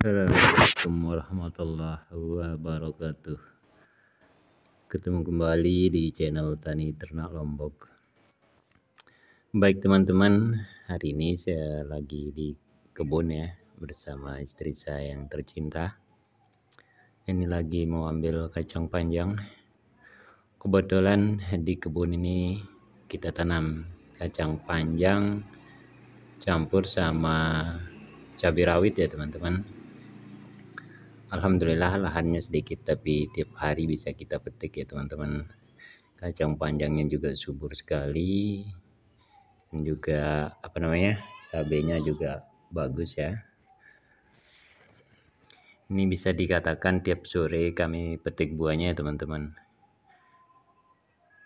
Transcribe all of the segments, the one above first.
Assalamualaikum warahmatullahi wabarakatuh Ketemu kembali di channel Tani Ternak Lombok Baik teman-teman, hari ini saya lagi di kebun ya Bersama istri saya yang tercinta Ini lagi mau ambil kacang panjang Kebetulan di kebun ini kita tanam kacang panjang campur sama cabai rawit ya teman-teman Alhamdulillah lahannya sedikit tapi tiap hari bisa kita petik ya teman-teman. Kacang panjangnya juga subur sekali. Dan juga apa namanya? cabenya juga bagus ya. Ini bisa dikatakan tiap sore kami petik buahnya ya teman-teman.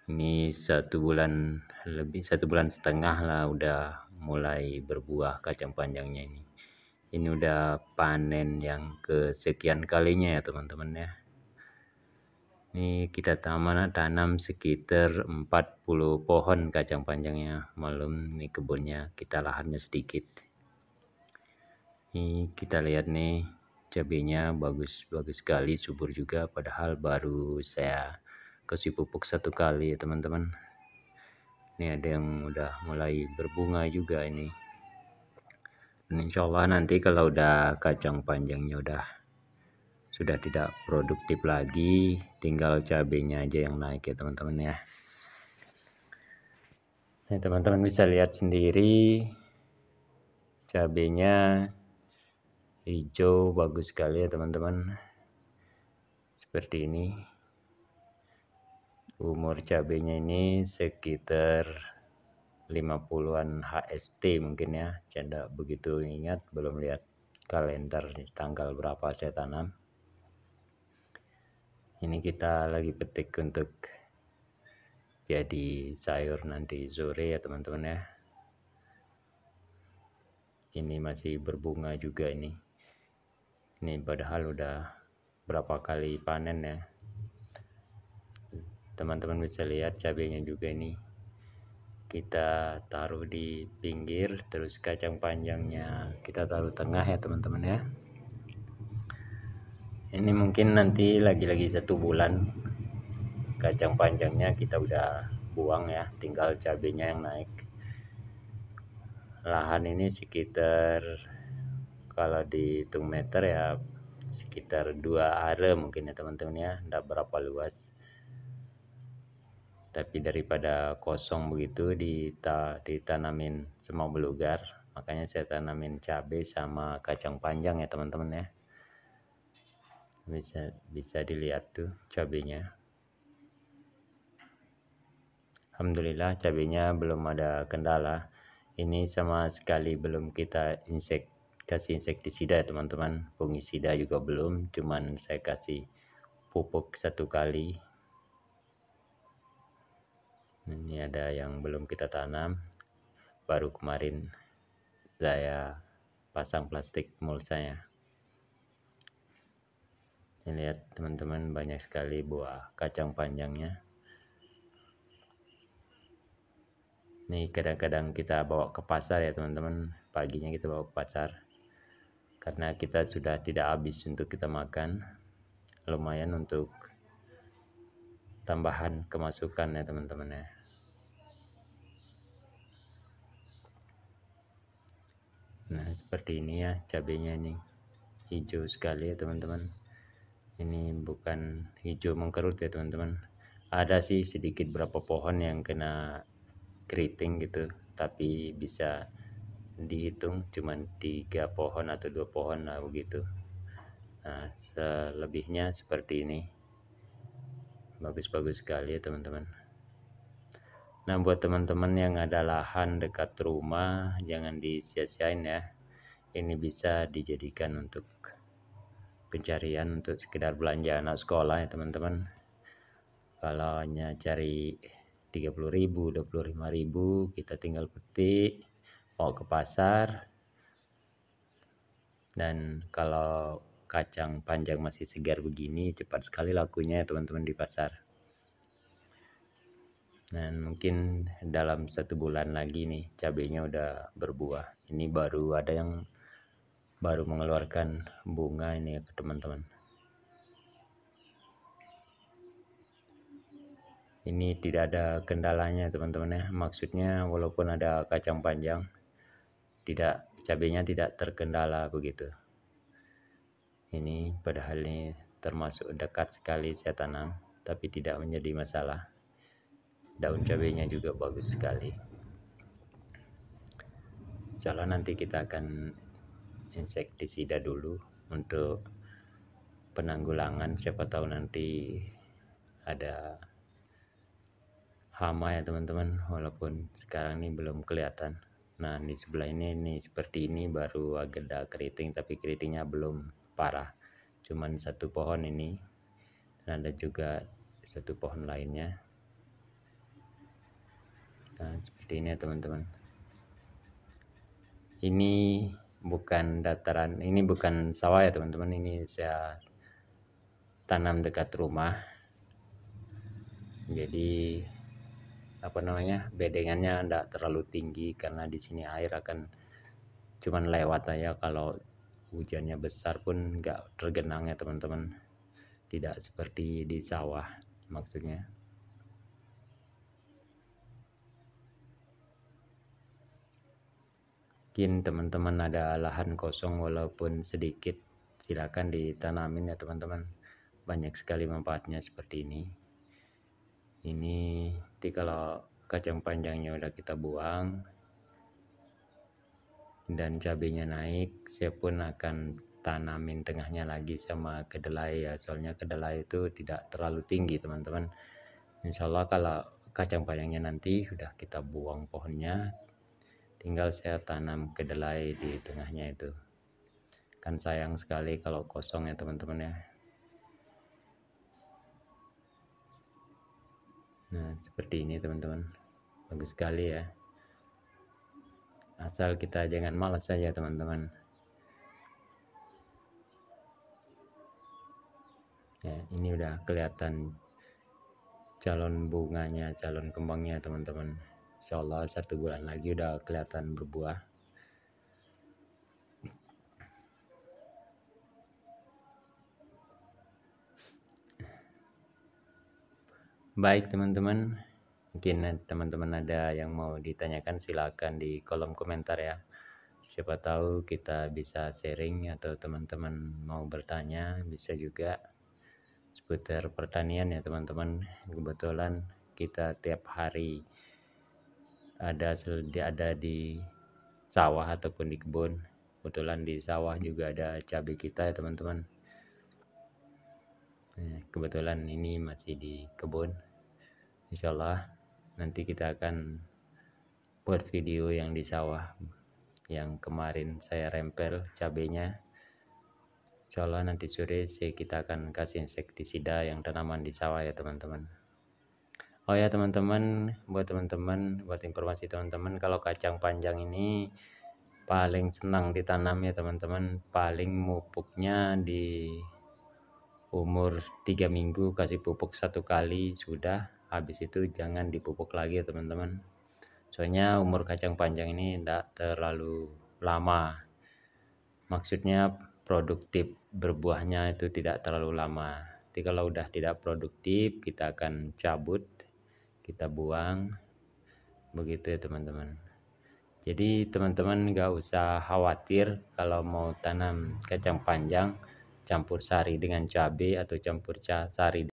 Ini satu bulan lebih satu bulan setengah lah udah mulai berbuah kacang panjangnya ini ini udah panen yang kesekian kalinya ya teman-teman ya ini kita taman tanam sekitar 40 pohon kacang panjangnya malam ini kebunnya kita lahannya sedikit ini kita lihat nih cabenya bagus bagus sekali subur juga padahal baru saya kasih pupuk satu kali ya teman-teman ini ada yang udah mulai berbunga juga ini Insya Allah nanti kalau udah kacang panjangnya udah sudah tidak produktif lagi tinggal cabenya aja yang naik ya teman-teman ya nah teman-teman bisa lihat sendiri cabenya hijau bagus sekali ya teman-teman seperti ini umur cabenya ini sekitar 50-an HST mungkin ya canda begitu ingat belum lihat kalender tanggal berapa saya tanam ini kita lagi petik untuk jadi sayur nanti sore ya teman-teman ya ini masih berbunga juga ini ini padahal udah berapa kali panen ya teman-teman bisa lihat cabenya juga ini kita taruh di pinggir terus kacang panjangnya kita taruh tengah ya teman-teman ya ini mungkin nanti lagi-lagi satu bulan kacang panjangnya kita udah buang ya tinggal cabenya yang naik lahan ini sekitar kalau dihitung meter ya sekitar dua are mungkin ya teman-teman ya tidak berapa luas tapi daripada kosong begitu dita, ditanamin semua belugar makanya saya tanamin cabe sama kacang panjang ya teman-teman ya bisa bisa dilihat tuh cabenya Alhamdulillah cabenya belum ada kendala ini sama sekali belum kita insek kasih insektisida ya teman-teman fungisida juga belum cuman saya kasih pupuk satu kali ini ada yang belum kita tanam baru kemarin saya pasang plastik mulsanya ini lihat teman-teman banyak sekali buah kacang panjangnya ini kadang-kadang kita bawa ke pasar ya teman-teman paginya kita bawa ke pasar karena kita sudah tidak habis untuk kita makan lumayan untuk tambahan kemasukan ya teman-teman ya nah seperti ini ya cabenya ini hijau sekali ya teman-teman ini bukan hijau mengkerut ya teman-teman ada sih sedikit berapa pohon yang kena keriting gitu tapi bisa dihitung cuman tiga pohon atau dua pohon lah begitu nah selebihnya seperti ini bagus-bagus sekali ya teman-teman Nah, buat teman-teman yang ada lahan dekat rumah, jangan disia-siain ya. Ini bisa dijadikan untuk pencarian untuk sekedar belanja anak sekolah ya, teman-teman. Kalau hanya cari 30.000, 25.000, kita tinggal petik, mau ke pasar. Dan kalau kacang panjang masih segar begini, cepat sekali lakunya ya, teman-teman di pasar dan mungkin dalam satu bulan lagi nih cabenya udah berbuah ini baru ada yang baru mengeluarkan bunga ini ke teman-teman ini tidak ada kendalanya teman-teman ya maksudnya walaupun ada kacang panjang tidak cabenya tidak terkendala begitu ini padahal ini termasuk dekat sekali saya tanam tapi tidak menjadi masalah daun cabenya juga bagus sekali insyaallah nanti kita akan insektisida dulu untuk penanggulangan siapa tahu nanti ada hama ya teman-teman walaupun sekarang ini belum kelihatan nah di sebelah ini nih seperti ini baru agak keriting tapi keritingnya belum parah cuman satu pohon ini dan ada juga satu pohon lainnya nah seperti ini ya teman-teman ini bukan dataran ini bukan sawah ya teman-teman ini saya tanam dekat rumah jadi apa namanya bedengannya tidak terlalu tinggi karena di sini air akan cuman lewat aja kalau hujannya besar pun nggak tergenang ya teman-teman tidak seperti di sawah maksudnya mungkin teman-teman ada lahan kosong walaupun sedikit silakan ditanamin ya teman-teman banyak sekali manfaatnya seperti ini ini nanti kalau kacang panjangnya udah kita buang dan cabenya naik saya pun akan tanamin tengahnya lagi sama kedelai ya soalnya kedelai itu tidak terlalu tinggi teman-teman insyaallah kalau kacang panjangnya nanti sudah kita buang pohonnya tinggal saya tanam kedelai di tengahnya itu kan sayang sekali kalau kosong ya teman-teman ya nah seperti ini teman-teman bagus sekali ya asal kita jangan malas saja teman-teman ya ini udah kelihatan calon bunganya calon kembangnya teman-teman insya Allah satu bulan lagi udah kelihatan berbuah baik teman-teman mungkin teman-teman ada yang mau ditanyakan silahkan di kolom komentar ya siapa tahu kita bisa sharing atau teman-teman mau bertanya bisa juga seputar pertanian ya teman-teman kebetulan kita tiap hari ada ada di sawah ataupun di kebun kebetulan di sawah juga ada cabai kita ya teman-teman eh, kebetulan ini masih di kebun insyaallah nanti kita akan buat video yang di sawah yang kemarin saya rempel cabenya insyaallah nanti sore kita akan kasih insektisida yang tanaman di sawah ya teman-teman Oh ya teman-teman, buat teman-teman, buat informasi teman-teman, kalau kacang panjang ini paling senang ditanam ya teman-teman, paling mupuknya di umur 3 minggu kasih pupuk satu kali sudah, habis itu jangan dipupuk lagi ya teman-teman. Soalnya umur kacang panjang ini tidak terlalu lama. Maksudnya produktif berbuahnya itu tidak terlalu lama. Jadi kalau udah tidak produktif kita akan cabut kita buang begitu ya teman-teman jadi teman-teman gak usah khawatir kalau mau tanam kacang panjang campur sari dengan cabai atau campur sari